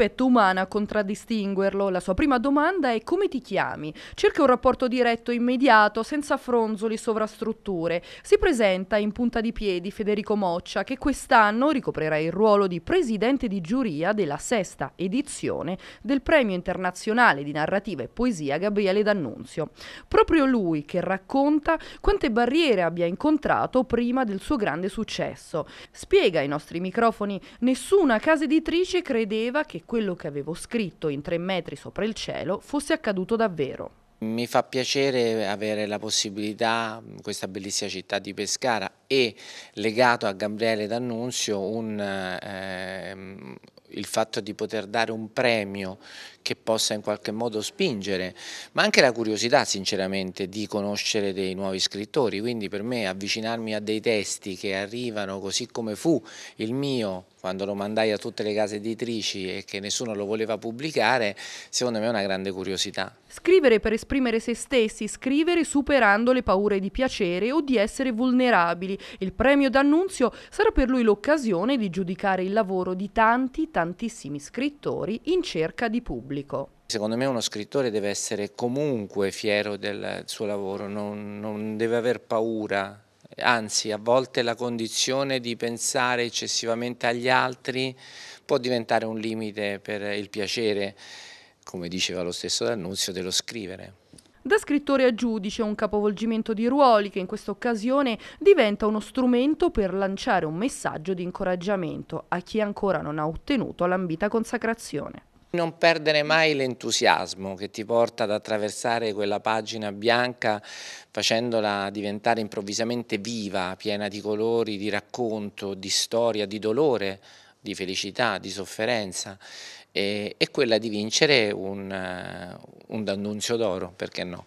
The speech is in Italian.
l'aspetto umano a contraddistinguerlo. La sua prima domanda è come ti chiami? Cerca un rapporto diretto, immediato, senza fronzoli, sovrastrutture. Si presenta in punta di piedi Federico Moccia, che quest'anno ricoprirà il ruolo di presidente di giuria della sesta edizione del Premio Internazionale di Narrativa e Poesia Gabriele D'Annunzio. Proprio lui che racconta quante barriere abbia incontrato prima del suo grande successo. Spiega ai nostri microfoni, nessuna casa editrice credeva che quello che avevo scritto in tre metri sopra il cielo fosse accaduto davvero. Mi fa piacere avere la possibilità, questa bellissima città di Pescara e legato a Gabriele D'Annunzio un, ehm, il fatto di poter dare un premio che possa in qualche modo spingere, ma anche la curiosità sinceramente di conoscere dei nuovi scrittori, quindi per me avvicinarmi a dei testi che arrivano così come fu il mio quando lo mandai a tutte le case editrici e che nessuno lo voleva pubblicare, secondo me è una grande curiosità. Scrivere per esprimere se stessi, scrivere superando le paure di piacere o di essere vulnerabili. Il premio d'annunzio sarà per lui l'occasione di giudicare il lavoro di tanti, tantissimi scrittori in cerca di pubblico. Secondo me uno scrittore deve essere comunque fiero del suo lavoro, non, non deve aver paura anzi a volte la condizione di pensare eccessivamente agli altri può diventare un limite per il piacere, come diceva lo stesso D'Annunzio, dello scrivere. Da scrittore a giudice, un capovolgimento di ruoli che in questa occasione diventa uno strumento per lanciare un messaggio di incoraggiamento a chi ancora non ha ottenuto l'ambita consacrazione. Non perdere mai l'entusiasmo che ti porta ad attraversare quella pagina bianca facendola diventare improvvisamente viva, piena di colori, di racconto, di storia, di dolore, di felicità, di sofferenza e, e quella di vincere un, eh, un d'annunzio d'oro, perché no?